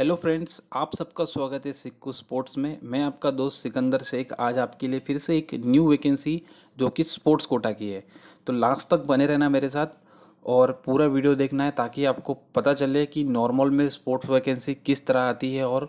hello friends आप सबका स्वागत है सिक्कू स्पोर्ट्स में मैं आपका दोस्त सिकंदर शेख आज आपके लिए फिर से एक न्यू वैकेंसी जो कि स्पोर्ट्स कोटा की है तो लास्ट तक बने रहना मेरे साथ और पूरा वीडियो देखना है ताकि आपको पता चले कि नॉर्मल में स्पोर्ट्स वैकेंसी किस तरह आती है और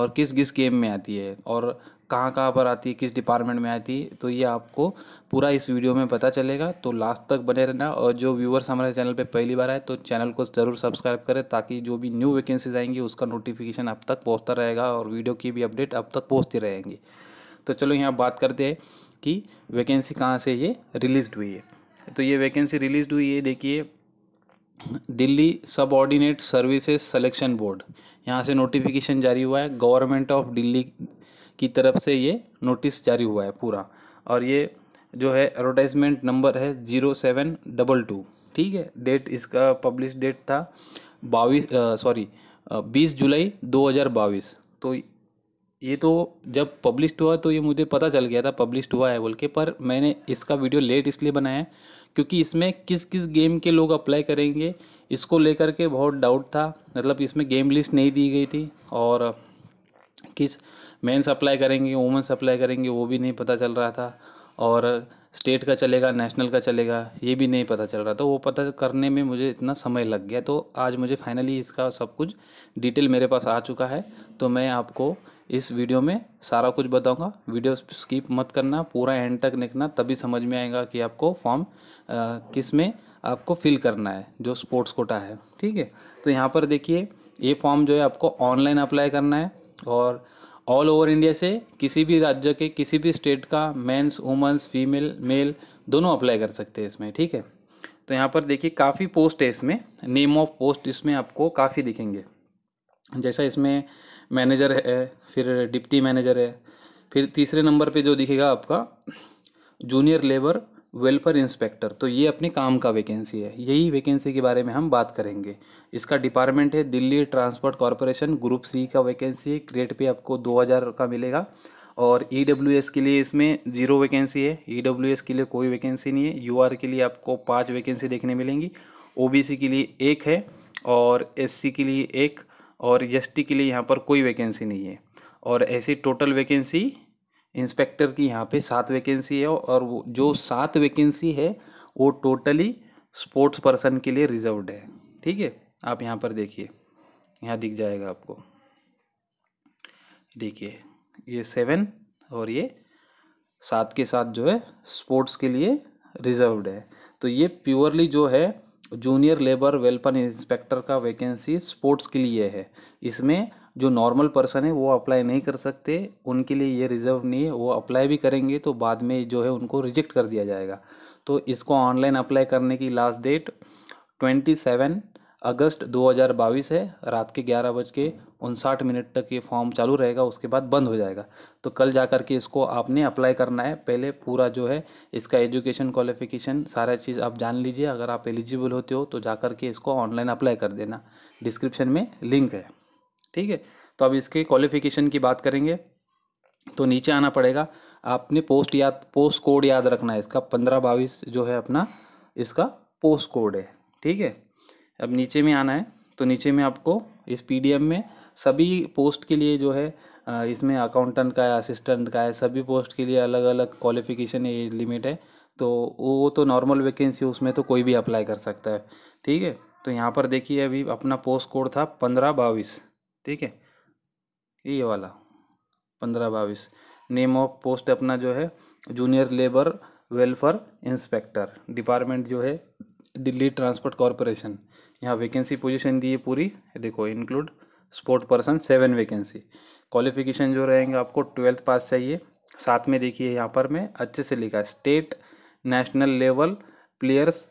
और किस किस गेम में आती है और कहाँ कहाँ पर आती है किस डिपार्टमेंट में आती है तो ये आपको पूरा इस वीडियो में पता चलेगा तो लास्ट तक बने रहना और जो व्यूवर्स हमारे चैनल पे पहली बार आए तो चैनल को ज़रूर सब्सक्राइब करें ताकि जो भी न्यू वैकेंसीज आएंगी उसका नोटिफिकेशन अब तक पहुँचता रहेगा और वीडियो की भी अपडेट अब तक पहुँचती रहेंगी तो चलो यहाँ बात करते हैं कि वैकेंसी कहाँ से ये रिलीज़ हुई है तो ये वैकेंसी रिलीज हुई है देखिए दिल्ली सब ऑर्डिनेट सर्विसेज सलेक्शन बोर्ड यहाँ से नोटिफिकेशन जारी हुआ है गवर्नमेंट ऑफ दिल्ली की तरफ से ये नोटिस जारी हुआ है पूरा और ये जो है एडवर्टाइजमेंट नंबर है ज़ीरो सेवन डबल टू ठीक है डेट इसका पब्लिश डेट था बाईस सॉरी बीस जुलाई दो हज़ार बाईस तो ये तो जब पब्लिश हुआ तो ये मुझे पता चल गया था पब्लिश हुआ है बोल के पर मैंने इसका वीडियो लेट इसलिए बनाया क्योंकि इसमें किस किस गेम के लोग अप्लाई करेंगे इसको लेकर के बहुत डाउट था मतलब इसमें गेम लिस्ट नहीं दी गई थी और किस मेंस अप्लाई करेंगे वुमेंस अप्लाई करेंगे वो भी नहीं पता चल रहा था और स्टेट का चलेगा नेशनल का चलेगा ये भी नहीं पता चल रहा था वो पता करने में मुझे इतना समय लग गया तो आज मुझे फाइनली इसका सब कुछ डिटेल मेरे पास आ चुका है तो मैं आपको इस वीडियो में सारा कुछ बताऊंगा वीडियो स्किप मत करना पूरा एंड तक देखना तभी समझ में आएगा कि आपको फॉर्म किस में आपको फिल करना है जो स्पोर्ट्स कोटा है ठीक है तो यहाँ पर देखिए ये फॉर्म जो है आपको ऑनलाइन अप्लाई करना है और ऑल ओवर इंडिया से किसी भी राज्य के किसी भी स्टेट का मेंस वुमेंस फीमेल मेल दोनों अप्लाई कर सकते हैं इसमें ठीक है तो यहाँ पर देखिए काफ़ी पोस्ट है इसमें नेम ऑफ पोस्ट इसमें आपको काफ़ी दिखेंगे जैसा इसमें मैनेजर है फिर डिप्टी मैनेजर है फिर तीसरे नंबर पे जो दिखेगा आपका जूनियर लेबर वेलफेयर इंस्पेक्टर तो ये अपने काम का वैकेंसी है यही वैकेंसी के बारे में हम बात करेंगे इसका डिपार्टमेंट है Delhi transport corporation group C का वैकेंसी है ग्रेड पे आपको 2000 का मिलेगा और ई e के लिए इसमें ज़ीरो वैकेंसी है ई e के लिए कोई वैकेंसी नहीं है यू के लिए आपको पाँच वैकेंसी देखने मिलेंगी ओ के लिए एक है और एस के लिए एक और एस के लिए यहाँ पर कोई वैकेंसी नहीं है और ऐसी टोटल वैकेंसी इंस्पेक्टर की यहाँ पे सात वैकेंसी है और वो जो सात वैकेंसी है वो टोटली स्पोर्ट्स पर्सन के लिए रिजर्व है ठीक है आप यहाँ पर देखिए यहाँ दिख जाएगा आपको देखिए ये सेवन और ये सात के साथ जो है स्पोर्ट्स के लिए रिजर्व है तो ये प्योरली जो है जूनियर लेबर वेलफेयर इंस्पेक्टर का वैकेंसी स्पोर्ट्स के लिए है इसमें जो नॉर्मल पर्सन है वो अप्लाई नहीं कर सकते उनके लिए ये रिज़र्व नहीं है वो अप्लाई भी करेंगे तो बाद में जो है उनको रिजेक्ट कर दिया जाएगा तो इसको ऑनलाइन अप्लाई करने की last date twenty seven August 2022 है रात के ग्यारह बज के उनसाठ मिनट तक ये फॉर्म चालू रहेगा उसके बाद बंद हो जाएगा तो कल जा कर के इसको आपने अप्लाई करना है पहले पूरा जो है इसका एजुकेशन क्वालिफिकेशन सारा चीज़ आप जान लीजिए अगर आप एलिजिबल होते हो तो जा कर के इसको ऑनलाइन अप्लाई कर देना डिस्क्रिप्शन में लिंक है ठीक है तो अब इसके क्वालिफिकेशन की बात करेंगे तो नीचे आना पड़ेगा आपने पोस्ट याद पोस्ट कोड याद रखना है इसका पंद्रह बाईस जो है अपना इसका पोस्ट कोड है ठीक है अब नीचे में आना है तो नीचे में आपको इस पी में सभी पोस्ट के लिए जो है इसमें अकाउंटेंट का है असिस्टेंट का है सभी पोस्ट के लिए अलग अलग क्वालिफिकेशन एज लिमिट है तो वो तो नॉर्मल वैकेंसी उसमें तो कोई भी अप्लाई कर सकता है ठीक है तो यहाँ पर देखिए अभी अपना पोस्ट कोड था पंद्रह बाईस ठीक है ये वाला पंद्रह बाईस नेम ऑफ पोस्ट अपना जो है junior labour welfare inspector department जो है दिल्ली ट्रांसपोर्ट कॉरपोरेशन यहाँ वैकेंसी पोजीशन दी है पूरी देखो include sport person seven vacancy qualification जो रहेंगे आपको ट्वेल्थ पास चाहिए साथ में देखिए यहाँ पर मैं अच्छे से लिखा state national level players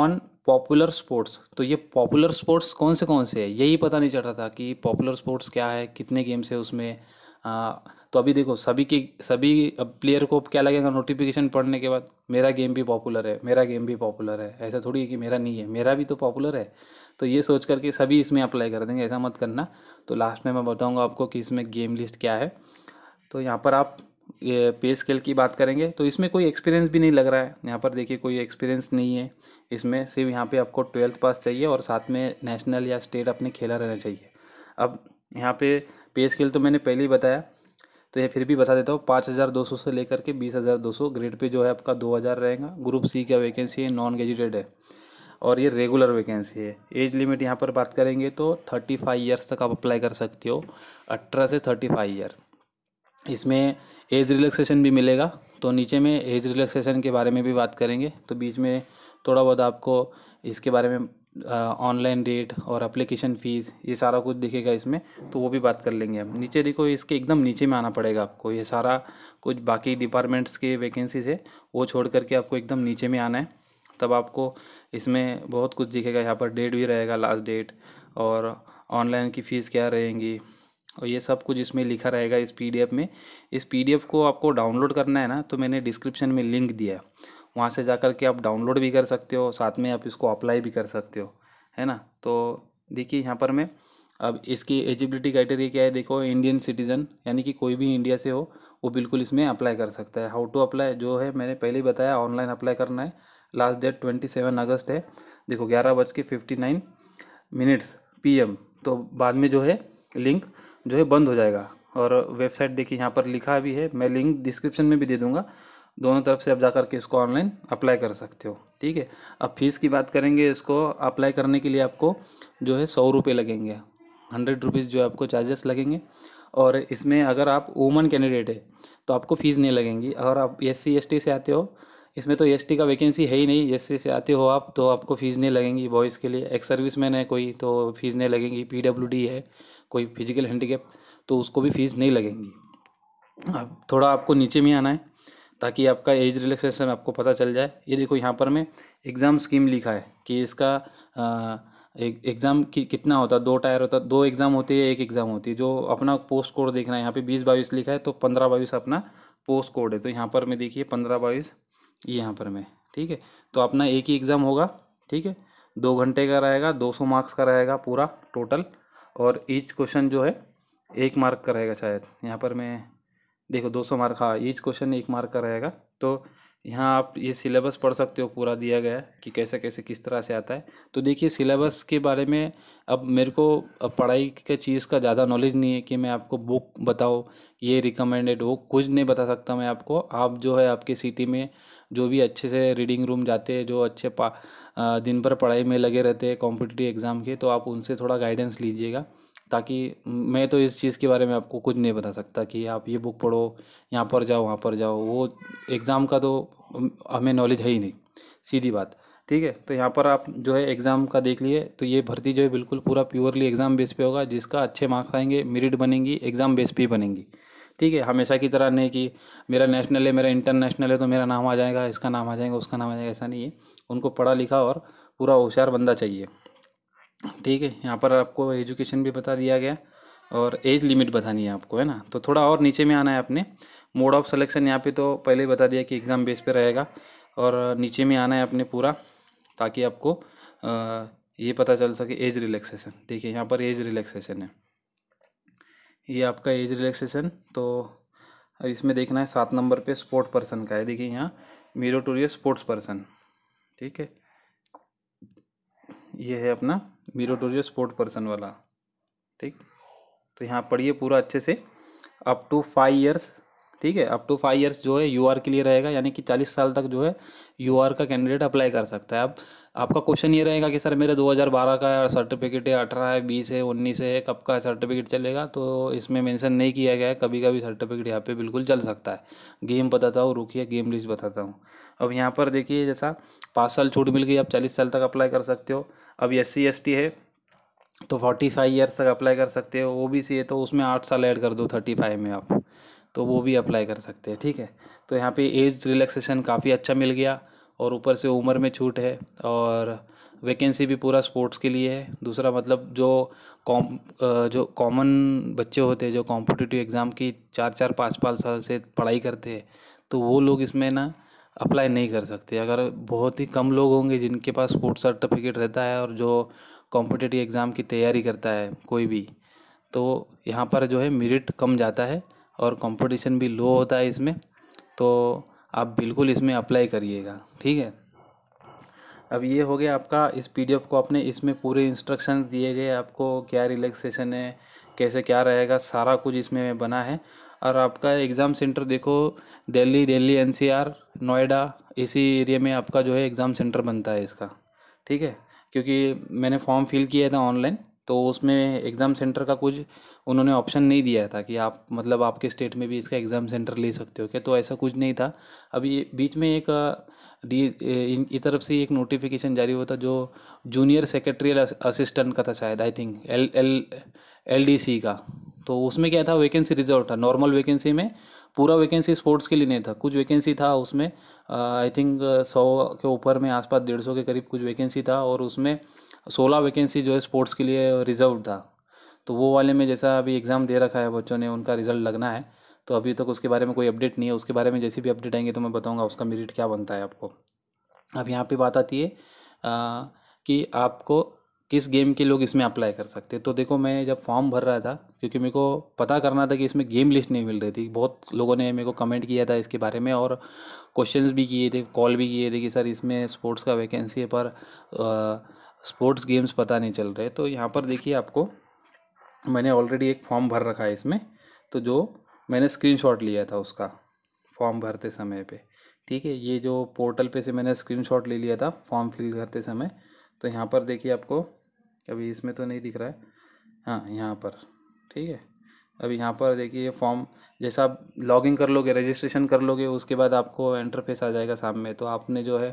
on popular sports तो ये पॉपुलर स्पोर्ट्स कौन से कौन से है यही पता नहीं चल रहा था कि पॉपुलर स्पोर्ट्स क्या है कितने गेम्स है उसमें तो अभी देखो सभी के सभी प्लेयर को क्या लगेगा नोटिफिकेशन पढ़ने के बाद मेरा गेम भी पॉपुलर है मेरा गेम भी पॉपुलर है ऐसा थोड़ी है कि मेरा नहीं है मेरा भी तो पॉपुलर है तो ये सोच करके सभी इसमें अप्लाई कर देंगे ऐसा मत करना तो लास्ट में मैं बताऊँगा आपको कि इसमें गेम लिस्ट क्या है तो यहाँ पर आप ये पे स्केल की बात करेंगे तो इसमें कोई एक्सपीरियंस भी नहीं लग रहा है यहाँ पर देखिए कोई एक्सपीरियंस नहीं है इसमें सिर्फ यहाँ पे आपको ट्वेल्थ पास चाहिए और साथ में नेशनल या स्टेट अपने खेला रहना चाहिए अब यहाँ पे पे स्केल तो मैंने पहले ही बताया तो ये फिर भी बता देता हूँ पाँच हज़ार दो सौ से लेकर के बीस हज़ार दो सौ ग्रेड पे जो है आपका दो हज़ार रहेगा ग्रुप सी का वैकेंसी है नॉन ग्रेजुएटेड है और ये रेगुलर वैकेंसी है एज लिमिट यहाँ पर बात करेंगे तो थर्टी फाइव ईयर्स तक आप अप्लाई कर सकते हो अठारह से थर्टी फाइव ईयर इसमें एज रिलैक्सेशन भी मिलेगा तो नीचे में एज रिलैक्सेशन के बारे में भी बात करेंगे तो बीच में थोड़ा बहुत आपको इसके बारे में ऑनलाइन रेट और अप्लीकेशन फ़ीस ये सारा कुछ दिखेगा इसमें तो वो भी बात कर लेंगे हम नीचे देखो इसके एकदम नीचे में आना पड़ेगा आपको ये सारा कुछ बाकी डिपार्टमेंट्स के वैकेंसीज है वो छोड़ करके आपको एकदम नीचे में आना है तब आपको इसमें बहुत कुछ दिखेगा यहाँ पर डेट भी रहेगा लास्ट डेट और ऑनलाइन की फ़ीस क्या रहेंगी और ये सब कुछ इसमें लिखा रहेगा इस पीडीएफ में इस पीडीएफ को आपको डाउनलोड करना है ना तो मैंने डिस्क्रिप्शन में लिंक दिया है वहाँ से जा के आप डाउनलोड भी कर सकते हो साथ में आप इसको अप्लाई भी कर सकते हो है ना तो देखिए यहाँ पर मैं अब इसकी एलिजिबिलिटी क्राइटेरिया क्या है देखो इंडियन सिटीज़न यानी कि कोई भी इंडिया से हो वो बिल्कुल इसमें अप्लाई कर सकता है हाउ टू अप्लाई जो है मैंने पहले ही बताया ऑनलाइन अप्लाई करना है last date twenty seven August है देखो ग्यारह बज के fifty nine minutes P M तो बाद में जो है लिंक जो है बंद हो जाएगा और वेबसाइट देखिए यहाँ पर लिखा भी है मैं लिंक डिस्क्रिप्शन में भी दे दूँगा दोनों तरफ से आप जा करके इसको ऑनलाइन अप्लाई कर सकते हो ठीक है अब फीस की बात करेंगे इसको अप्लाई करने के लिए आपको जो है सौ रुपये लगेंगे हंड्रेड रुपीज़ जो आपको चार्जेस लगेंगे और इसमें अगर आप वुमन कैंडिडेट है तो आपको फ़ीस नहीं लगेंगी अगर आप एस सी से आते हो इसमें तो एस का वैकेंसी है ही नहीं एस से आते हो आप तो आपको फ़ीस नहीं लगेंगी बॉयज़ के लिए एक सर्विस मैन है कोई तो फ़ीस नहीं लगेंगी पी है कोई फिजिकल हैंडीकेप तो उसको भी फ़ीस नहीं लगेंगी अब थोड़ा आपको नीचे में आना है ताकि आपका एज रिलैक्सेशन आपको पता चल जाए ये देखो यहाँ पर मैं एग्ज़ाम स्कीम लिखा है कि इसका एग्ज़ाम कि, कितना होता है दो टायर होता दो एग्ज़ाम होती है एक एग्ज़ाम होती है जो अपना पोस्ट कोड देखना है यहाँ पे बीस बाईस लिखा है तो पंद्रह बाईस अपना पोस्ट कोड है तो यहाँ पर मैं देखिए पंद्रह बाईस ये यहाँ पर मैं ठीक है तो अपना एक ही एग्ज़ाम होगा ठीक है दो घंटे का रहेगा दो सौ मार्क्स का रहेगा पूरा टोटल और ईच क्वेश्चन जो है एक मार्क का रहेगा शायद यहाँ पर मैं देखो 200 मार्क हाँ ईच क्वेश्चन एक मार्क का रहेगा तो यहाँ आप ये सिलेबस पढ़ सकते हो पूरा दिया गया है कि कैसे कैसे किस तरह से आता है तो देखिए सिलेबस के बारे में अब मेरे को अब पढ़ाई के चीज़ का ज़्यादा नॉलेज नहीं है कि मैं आपको बुक बताओ ये रिकमेंडेड हो कुछ नहीं बता सकता मैं आपको आप जो है आपके सिटी में जो भी अच्छे से रीडिंग रूम जाते हैं जो अच्छे पा दिन भर पढ़ाई में लगे रहते हैं कॉम्पिटिटिव एग्ज़ाम के तो आप उनसे थोड़ा गाइडेंस लीजिएगा ताकि मैं तो इस चीज़ के बारे में आपको कुछ नहीं बता सकता कि आप ये बुक पढ़ो यहाँ पर जाओ वहाँ पर जाओ वो एग्ज़ाम का तो हमें नॉलेज है ही नहीं सीधी बात ठीक है तो यहाँ पर आप जो है एग्ज़ाम का देख लिए तो ये भर्ती जो है बिल्कुल पूरा प्योरली एग्ज़ाम बेस पे होगा जिसका अच्छे मार्क्स आएंगे मेरिट बनेंगी एग्ज़ाम बेस पे ही बनेंगी ठीक है हमेशा की तरह नहीं कि मेरा नेशनल है मेरा इंटरनेशनल है तो मेरा नाम आ जाएगा इसका नाम आ जाएगा उसका नाम आ जाएगा ऐसा नहीं है उनको पढ़ा लिखा और पूरा होशियार बंदा चाहिए ठीक है यहाँ पर आपको एजुकेशन भी बता दिया गया और एज लिमिट बतानी है आपको है ना तो थोड़ा और नीचे में आना है आपने मोड ऑफ सलेक्शन यहाँ पे तो पहले ही बता दिया कि एग्ज़ाम बेस पे रहेगा और नीचे में आना है आपने पूरा ताकि आपको आ, ये पता चल सके एज रिलैक्सेशन देखिए यहाँ पर एज रिलैक्सेशन है ये आपका एज रिलैक्सेशन तो इसमें देखना है सात नंबर पे स्पोर्ट पर्सन का है देखिए यहाँ मीरो टूरियर स्पोर्ट्स पर्सन ठीक है ये है अपना मीरोटोरियो स्पोर्ट पर्सन वाला ठीक तो यहाँ पढ़िए पूरा अच्छे से अप टू फाइव ईयर्स ठीक है अप टू फाइव ईयर्स जो है यू आर के लिए रहेगा यानी कि चालीस साल तक जो है यू आर का कैंडिडेट अप्लाई कर सकता है अब आपका क्वेश्चन ये रहेगा कि सर मेरे 2012 का सर्टिफिकेट है अठारह है बीस है उन्नीस है कब का सर्टिफिकेट चलेगा तो इसमें मेंशन नहीं किया गया है कभी कभी सर्टिफिकेट यहाँ पे बिल्कुल चल सकता है गेम बताता हूँ रुकिए गेम लिस्ट बताता हूँ अब यहाँ पर देखिए जैसा पाँच साल छूट मिल गई आप चालीस साल तक अप्लाई कर सकते हो अब एस सी है तो फोर्टी फाइव ईयर्स तक अप्लाई कर सकते हो ओ बी सी है तो उसमें आठ साल ऐड कर दो थर्टी फाइव में आप तो वो भी अप्लाई कर सकते हैं ठीक है तो यहाँ पे एज रिलैक्सेशन काफ़ी अच्छा मिल गया और ऊपर से उम्र में छूट है और वैकेंसी भी पूरा स्पोर्ट्स के लिए है दूसरा मतलब जो कॉम जो कॉमन बच्चे होते हैं जो कॉम्पिटिटिव एग्ज़ाम की चार चार पाँच पाँच साल से पढ़ाई करते हैं तो वो लोग इसमें ना अप्लाई नहीं कर सकते अगर बहुत ही कम लोग होंगे जिनके पास स्पोर्ट्स सर्टिफिकेट रहता है और जो कॉम्पिटेटिव एग्ज़ाम की तैयारी करता है कोई भी तो यहाँ पर जो है मेरिट कम जाता है और कंपटीशन भी लो होता है इसमें तो आप बिल्कुल इसमें अप्लाई करिएगा ठीक है अब ये हो गया आपका इस पीडीएफ को आपने इसमें पूरे इंस्ट्रक्शंस दिए गए आपको क्या रिलैक्सेशन है कैसे क्या रहेगा सारा कुछ इसमें बना है और आपका एग्ज़ाम सेंटर देखो दिल्ली दिल्ली एनसीआर नोएडा इसी एरिया में आपका जो है एग्ज़ाम सेंटर बनता है इसका ठीक है क्योंकि मैंने फॉर्म फिल किया था ऑनलाइन तो उसमें एग्ज़ाम सेंटर का कुछ उन्होंने ऑप्शन नहीं दिया था कि आप मतलब आपके स्टेट में भी इसका एग्ज़ाम सेंटर ले सकते हो क्या तो ऐसा कुछ नहीं था अभी बीच में एक डी तरफ से एक नोटिफिकेशन जारी हुआ था जो जूनियर सेक्रेटरियल असिस्टेंट का था शायद I think L L L D C का तो उसमें क्या था वैकेंसी रिजर्व था नॉर्मल वैकेंसी में पूरा वैकेंसी स्पोर्ट्स के लिए नहीं था कुछ वैकेंसी था उसमें आई uh, थिंक uh, सौ के ऊपर में आसपास डेढ़ सौ के करीब कुछ वैकेंसी था और उसमें सोलह वैकेंसी जो है स्पोर्ट्स के लिए रिजर्व था तो वो वाले में जैसा अभी एग्ज़ाम दे रखा है बच्चों ने उनका रिजल्ट लगना है तो अभी तक उसके बारे में कोई अपडेट नहीं है उसके बारे में जैसी भी अपडेट आएंगे तो मैं बताऊँगा उसका मेरिट क्या बनता है आपको अब यहाँ पर बात आती है आ, uh, कि आपको किस गेम के लोग इसमें अप्लाई कर सकते हैं तो देखो मैं जब फॉर्म भर रहा था क्योंकि मेरे को पता करना था कि इसमें गेम लिस्ट नहीं मिल रही थी बहुत लोगों ने मेरे को कमेंट किया था इसके बारे में और क्वेश्चंस भी किए थे कॉल भी किए थे कि सर इसमें स्पोर्ट्स का वैकेंसी है पर स्पोर्ट्स गेम्स पता नहीं चल रहे तो यहाँ पर देखिए आपको मैंने ऑलरेडी एक फॉर्म भर रखा है इसमें तो जो मैंने स्क्रीन लिया था उसका फॉर्म भरते समय पर ठीक है ये जो पोर्टल पर से मैंने स्क्रीन ले लिया था फॉर्म फिल करते समय तो यहाँ पर देखिए आपको अभी इसमें तो नहीं दिख रहा है हाँ यहाँ पर ठीक है अब यहाँ पर देखिए ये फॉर्म जैसा आप लॉगिन कर लोगे रजिस्ट्रेशन कर लोगे उसके बाद आपको इंटरफेस आ जाएगा सामने तो आपने जो है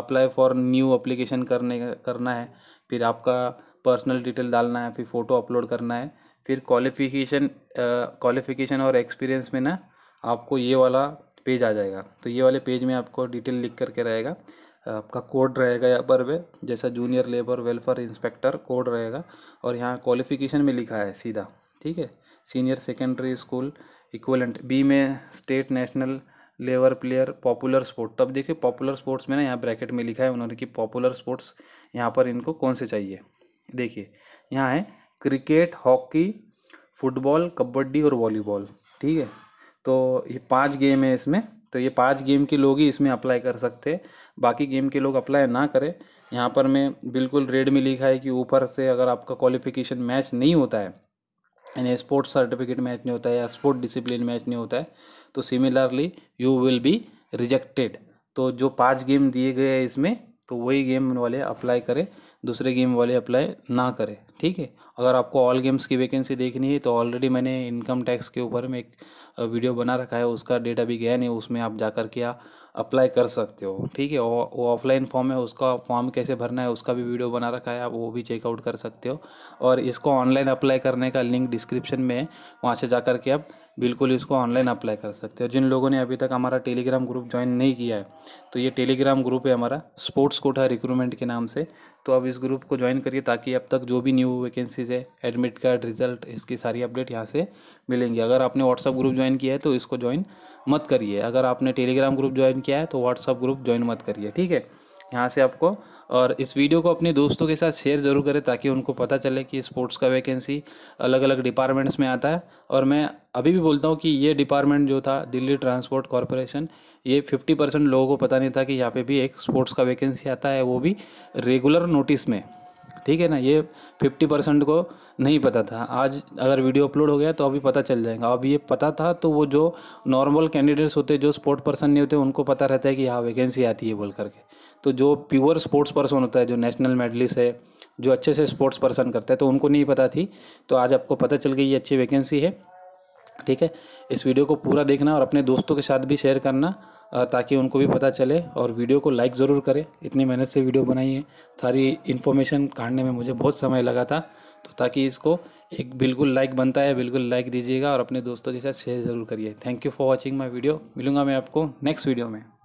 अप्लाई फॉर न्यू अप्लीकेशन करने करना है फिर आपका पर्सनल डिटेल डालना है फिर फ़ोटो अपलोड करना है फिर क्वालिफिकेशन क्वालिफिकेशन और एक्सपीरियंस में ना आपको ये वाला पेज आ जाएगा तो ये वाले पेज में आपको डिटेल लिख करके रहेगा आपका कोड रहेगा यहाँ पर वे जैसा junior labour welfare inspector code रहेगा और यहाँ क्वालिफिकेशन में लिखा है सीधा ठीक है senior secondary school equivalent B में state national level player popular sport तब देखिए पॉपुलर स्पोर्ट्स में ना यहाँ ब्रैकेट में लिखा है उन्होंने कि पॉपुलर स्पोर्ट्स यहाँ पर इनको कौन से चाहिए देखिए यहाँ है क्रिकेट हॉकी फुटबॉल कबड्डी और वॉलीबॉल ठीक है तो ये पांच गेम है इसमें तो ये पाँच गेम के लोग ही इसमें अप्लाई कर सकते बाकी गेम के लोग अप्लाई ना करें यहाँ पर मैं बिल्कुल रेड में लिखा है कि ऊपर से अगर आपका क्वालिफिकेशन मैच नहीं होता है यानी स्पोर्ट्स सर्टिफिकेट मैच नहीं होता है या स्पोर्ट डिसिप्लिन मैच नहीं होता है तो similarly you will be rejected तो जो पाँच गेम दिए गए हैं इसमें तो वही गेम वाले अप्लाई करें दूसरे गेम वाले अप्लाई ना करें ठीक है अगर आपको ऑल गेम्स की वैकेंसी देखनी है तो ऑलरेडी मैंने इनकम टैक्स के ऊपर में एक वीडियो बना रखा है उसका डेटा भी गया नहीं उसमें आप जा कर के अप्लाई कर सकते हो ठीक है वो ऑफलाइन फॉर्म है उसका फॉर्म कैसे भरना है उसका भी वीडियो बना रखा है आप वो भी चेकआउट कर सकते हो और इसको ऑनलाइन अप्लाई करने का लिंक डिस्क्रिप्शन में है वहाँ से जा के आप बिल्कुल इसको ऑनलाइन अप्लाई कर सकते हैं जिन लोगों ने अभी तक हमारा टेलीग्राम ग्रुप ज्वाइन नहीं किया है तो ये टेलीग्राम ग्रुप है हमारा स्पोर्ट्स कोटा रिक्रूटमेंट के नाम से तो आप इस ग्रुप को ज्वाइन करिए ताकि अब तक जो भी न्यू वैकेंसीज़ है एडमिट कार्ड रिजल्ट इसकी सारी अपडेट यहाँ से मिलेंगी अगर आपने व्हाट्सअप ग्रुप ज्वाइन किया है तो इसको ज्वाइन मत करिए अगर आपने टेलीग्राम ग्रुप ज्वाइन किया है तो व्हाट्सअप ग्रुप ज्वाइन मत करिए ठीक है यहाँ से आपको और इस वीडियो को अपने दोस्तों के साथ शेयर ज़रूर करें ताकि उनको पता चले कि स्पोर्ट्स का वैकेंसी अलग अलग डिपार्टमेंट्स में आता है और मैं अभी भी बोलता हूँ कि ये डिपार्टमेंट जो था दिल्ली ट्रांसपोर्ट कॉरपोरेशन ये फिफ्टी परसेंट लोगों को पता नहीं था कि यहाँ पर भी एक स्पोर्ट्स का वैकेंसी आता है वो भी रेगुलर नोटिस में ठीक है ना ये फिफ्टी परसेंट को नहीं पता था आज अगर वीडियो अपलोड हो गया तो अभी पता चल जाएगा अब ये पता था तो वो जो नॉर्मल कैंडिडेट्स होते जो स्पोर्ट पर्सन नहीं होते उनको पता रहता है कि हाँ वैकेंसी आती है बोल करके तो जो प्योर स्पोर्ट्स पर्सन होता है जो नेशनल मेडलिस्ट है जो अच्छे से स्पोर्ट्स पर्सन करता है तो उनको नहीं पता थी तो आज आपको पता चल गई ये अच्छी वैकेंसी है ठीक है इस वीडियो को पूरा देखना और अपने दोस्तों के साथ भी शेयर करना ताकि उनको भी पता चले और वीडियो को लाइक ज़रूर करें इतनी मेहनत से वीडियो बनाई है सारी इन्फॉर्मेशन काटने में मुझे बहुत समय लगा था तो ताकि इसको एक बिल्कुल लाइक बनता है बिल्कुल लाइक दीजिएगा और अपने दोस्तों के साथ शेयर ज़रूर करिए thank you for watching my video मिलूंगा मैं आपको नेक्स्ट वीडियो में